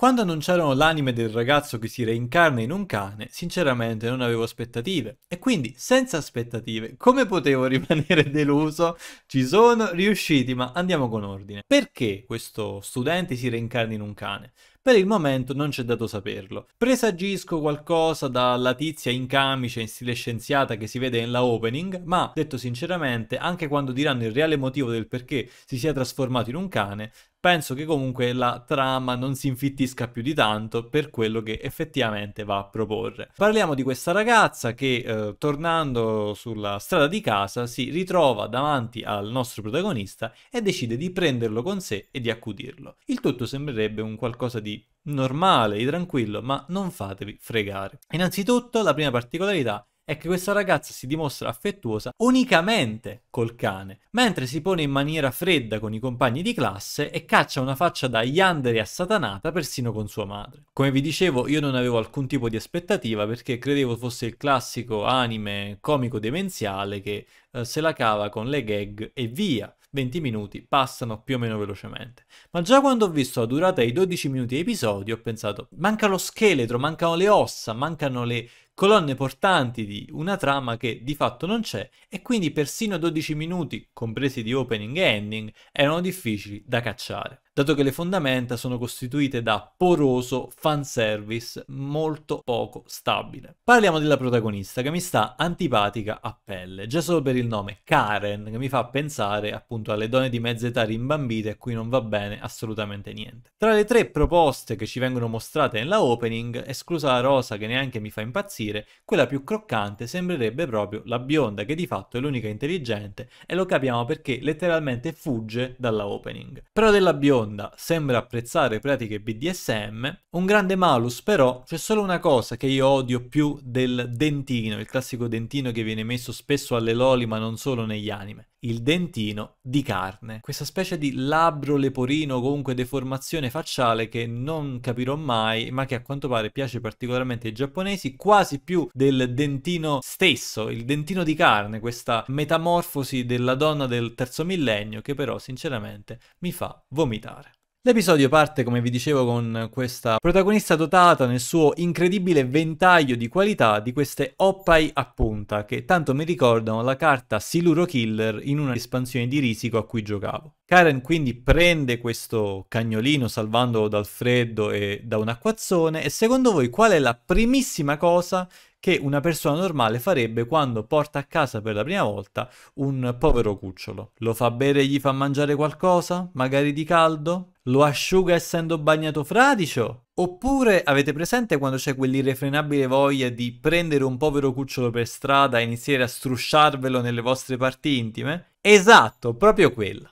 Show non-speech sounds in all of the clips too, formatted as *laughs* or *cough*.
Quando annunciarono l'anime del ragazzo che si reincarna in un cane, sinceramente non avevo aspettative. E quindi, senza aspettative, come potevo *laughs* rimanere deluso? Ci sono riusciti, ma andiamo con ordine. Perché questo studente si reincarna in un cane? Per il momento non c'è dato saperlo. Presagisco qualcosa dalla tizia in camice in stile scienziata che si vede nella opening, ma detto sinceramente, anche quando diranno il reale motivo del perché si sia trasformato in un cane, penso che comunque la trama non si infittisca più di tanto per quello che effettivamente va a proporre. Parliamo di questa ragazza che eh, tornando sulla strada di casa si ritrova davanti al nostro protagonista e decide di prenderlo con sé e di accudirlo. Il tutto sembrerebbe un qualcosa di di normale, di tranquillo, ma non fatevi fregare. Innanzitutto, la prima particolarità è che questa ragazza si dimostra affettuosa unicamente col cane, mentre si pone in maniera fredda con i compagni di classe e caccia una faccia da yandere assatanata persino con sua madre. Come vi dicevo, io non avevo alcun tipo di aspettativa perché credevo fosse il classico anime comico demenziale che eh, se la cava con le gag e via. 20 minuti passano più o meno velocemente. Ma già quando ho visto la durata dei 12 minuti di episodio ho pensato, manca lo scheletro, mancano le ossa, mancano le colonne portanti di una trama che di fatto non c'è e quindi persino 12 minuti, compresi di opening e ending, erano difficili da cacciare dato che le fondamenta sono costituite da poroso fanservice molto poco stabile. Parliamo della protagonista che mi sta antipatica a pelle, già solo per il nome Karen, che mi fa pensare appunto alle donne di mezza età rimbambite a cui non va bene assolutamente niente. Tra le tre proposte che ci vengono mostrate nella opening, esclusa la rosa che neanche mi fa impazzire, quella più croccante sembrerebbe proprio la bionda che di fatto è l'unica intelligente e lo capiamo perché letteralmente fugge dalla opening. Però della bionda Honda sembra apprezzare pratiche BDSM, un grande malus però c'è solo una cosa che io odio più del dentino, il classico dentino che viene messo spesso alle loli ma non solo negli anime il dentino di carne, questa specie di labbro leporino o comunque deformazione facciale che non capirò mai, ma che a quanto pare piace particolarmente ai giapponesi, quasi più del dentino stesso, il dentino di carne, questa metamorfosi della donna del terzo millennio che però sinceramente mi fa vomitare. L'episodio parte, come vi dicevo, con questa protagonista dotata nel suo incredibile ventaglio di qualità di queste oppai a punta, che tanto mi ricordano la carta Siluro Killer in una espansione di risico a cui giocavo. Karen quindi prende questo cagnolino salvandolo dal freddo e da un acquazzone e secondo voi qual è la primissima cosa che una persona normale farebbe quando porta a casa per la prima volta un povero cucciolo. Lo fa bere e gli fa mangiare qualcosa? Magari di caldo? Lo asciuga essendo bagnato fradicio? Oppure avete presente quando c'è quell'irrefrenabile voglia di prendere un povero cucciolo per strada e iniziare a strusciarvelo nelle vostre parti intime? Esatto, proprio quella.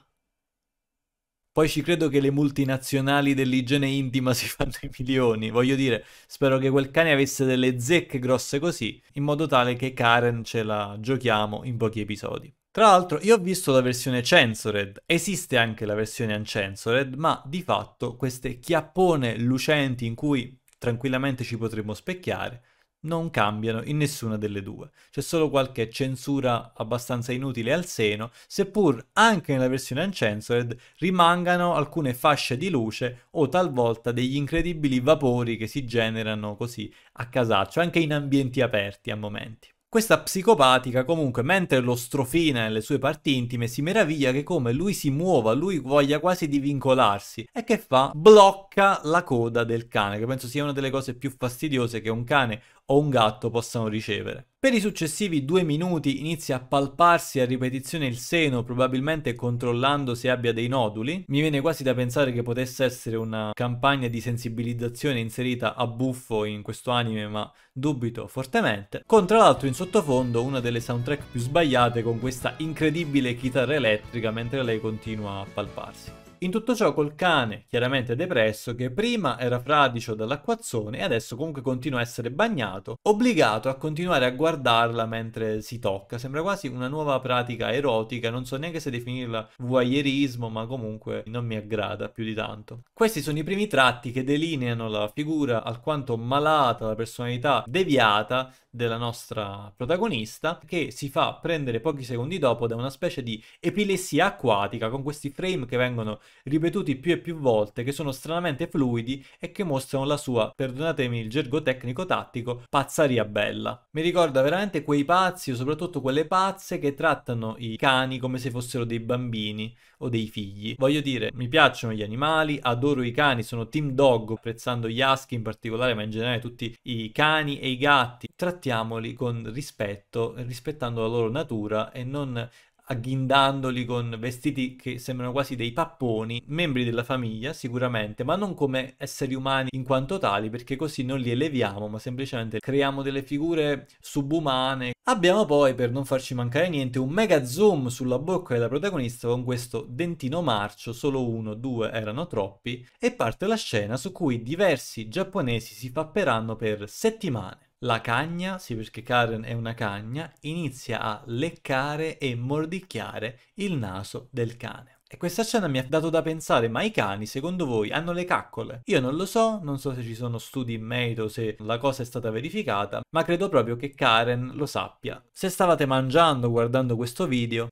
Poi ci credo che le multinazionali dell'igiene intima si *laughs* fanno i milioni. Voglio dire, spero che quel cane avesse delle zecche grosse così, in modo tale che Karen ce la giochiamo in pochi episodi. Tra l'altro, io ho visto la versione censored, esiste anche la versione uncensored, ma di fatto queste chiappone lucenti in cui tranquillamente ci potremmo specchiare non cambiano in nessuna delle due. C'è solo qualche censura abbastanza inutile al seno, seppur anche nella versione uncensored rimangano alcune fasce di luce o talvolta degli incredibili vapori che si generano così a casaccio, anche in ambienti aperti a momenti. Questa psicopatica comunque, mentre lo strofina nelle sue parti intime, si meraviglia che come lui si muova, lui voglia quasi di vincolarsi e che fa? Blocca la coda del cane, che penso sia una delle cose più fastidiose che un cane o un gatto possano ricevere. Per i successivi due minuti inizia a palparsi a ripetizione il seno, probabilmente controllando se abbia dei noduli. Mi viene quasi da pensare che potesse essere una campagna di sensibilizzazione inserita a buffo in questo anime, ma dubito fortemente. Con tra l'altro in sottofondo una delle soundtrack più sbagliate con questa incredibile chitarra elettrica mentre lei continua a palparsi. In tutto ciò col cane, chiaramente depresso, che prima era fradicio dall'acquazzone e adesso comunque continua a essere bagnato, obbligato a continuare a guardarla mentre si tocca. Sembra quasi una nuova pratica erotica, non so neanche se definirla voyeurismo, ma comunque non mi aggrada più di tanto. Questi sono i primi tratti che delineano la figura alquanto malata, la personalità deviata della nostra protagonista, che si fa prendere pochi secondi dopo da una specie di epilessia acquatica con questi frame che vengono ripetuti più e più volte, che sono stranamente fluidi e che mostrano la sua, perdonatemi il gergo tecnico-tattico, pazzaria bella. Mi ricorda veramente quei pazzi, o soprattutto quelle pazze che trattano i cani come se fossero dei bambini o dei figli. Voglio dire, mi piacciono gli animali, adoro i cani, sono team dog, apprezzando gli husky in particolare, ma in generale tutti i cani e i gatti. Trattiamoli con rispetto, rispettando la loro natura e non agghindandoli con vestiti che sembrano quasi dei papponi, membri della famiglia sicuramente, ma non come esseri umani in quanto tali, perché così non li eleviamo, ma semplicemente creiamo delle figure subumane. Abbiamo poi, per non farci mancare niente, un mega zoom sulla bocca della protagonista con questo dentino marcio, solo uno, due erano troppi, e parte la scena su cui diversi giapponesi si papperanno per settimane. La cagna, sì perché Karen è una cagna, inizia a leccare e mordicchiare il naso del cane. E questa scena mi ha dato da pensare, ma i cani secondo voi hanno le caccole? Io non lo so, non so se ci sono studi in merito, se la cosa è stata verificata, ma credo proprio che Karen lo sappia. Se stavate mangiando guardando questo video,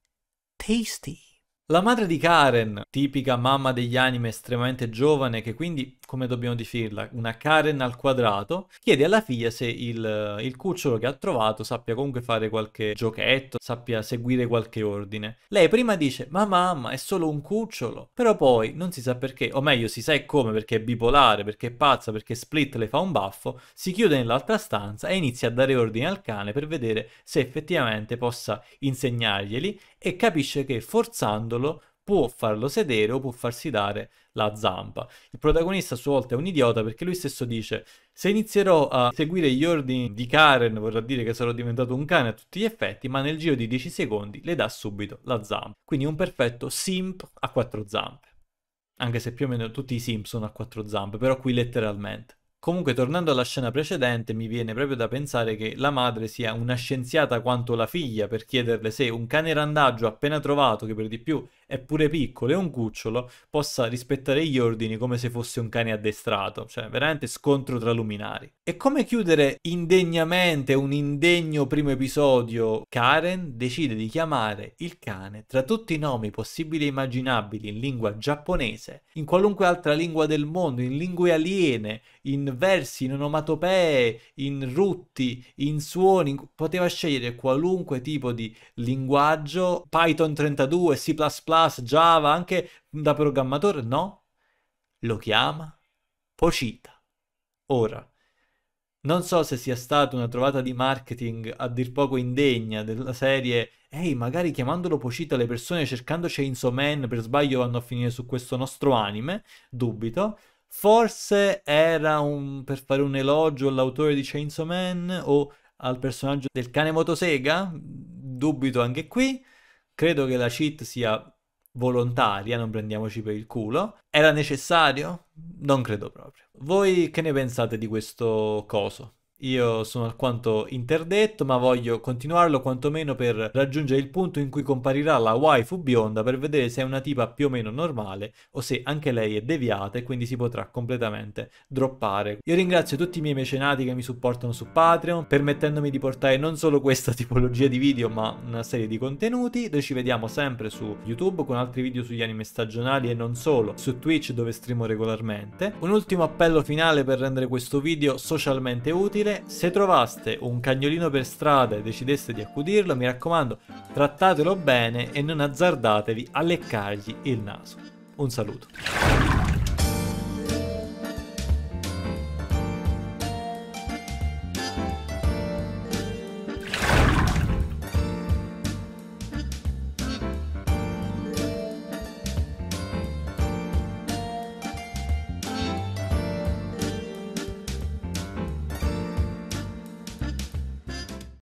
tasty! La madre di Karen, tipica mamma degli anime estremamente giovane che quindi come dobbiamo definirla, una Karen al quadrato, chiede alla figlia se il, il, cucciolo che ha trovato sappia comunque fare qualche giochetto, sappia seguire qualche ordine. Lei prima dice, ma mamma, è solo un cucciolo, però poi non si sa perché, o meglio si sa come, perché è bipolare, perché è pazza, perché Split le fa un baffo, si chiude nell'altra stanza e inizia a dare ordine al cane per vedere se effettivamente possa insegnarglieli e capisce che forzandolo può farlo sedere o può farsi dare la zampa. Il protagonista a sua volta è un idiota perché lui stesso dice se inizierò a seguire gli ordini di Karen vorrà dire che sarò diventato un cane a tutti gli effetti, ma nel giro di 10 secondi le dà subito la zampa. Quindi un perfetto simp a quattro zampe. Anche se più o meno tutti i simp sono a quattro zampe, però qui letteralmente. Comunque, tornando alla scena precedente, mi viene proprio da pensare che la madre sia una scienziata quanto la figlia per chiederle se un cane randaggio appena trovato, che per di più è pure piccolo e un cucciolo, possa rispettare gli ordini come se fosse un cane addestrato, cioè veramente scontro tra luminari. E come chiudere indegnamente un indegno primo episodio? Karen decide di chiamare il cane tra tutti i nomi possibili e immaginabili in lingua giapponese, in qualunque altra lingua del mondo, in lingue aliene, in versi, in onomatopee, in rutti, in suoni, poteva scegliere qualunque tipo di linguaggio, Python 32, C++, Java, anche da programmatore, no? Lo chiama Pocita. Ora, non so se sia stata una trovata di marketing a dir poco indegna della serie Ehi, magari chiamandolo Pocita le persone cercando Chainsaw Man per sbaglio vanno a finire su questo nostro anime, dubito, Forse era un, per fare un elogio all'autore di Chainsaw Man o al personaggio del cane motosega? Dubito anche qui. Credo che la cheat sia volontaria, non prendiamoci per il culo. Era necessario? Non credo proprio. Voi che ne pensate di questo coso? Io sono alquanto interdetto, ma voglio continuarlo quantomeno per raggiungere il punto in cui comparirà la waifu bionda per vedere se è una tipa più o meno normale o se anche lei è deviata e quindi si potrà completamente droppare. Io ringrazio tutti i miei mecenati che mi supportano su Patreon, permettendomi di portare non solo questa *laughs* tipologia di video, ma una serie di contenuti. Noi ci vediamo sempre su YouTube con altri video sugli anime stagionali e non solo, su Twitch dove streamo regolarmente. Un ultimo appello finale per rendere questo video socialmente utile dire, se trovaste un cagnolino per strada e decideste di accudirlo, mi raccomando, trattatelo bene e non azzardatevi a leccargli il naso. Un saluto.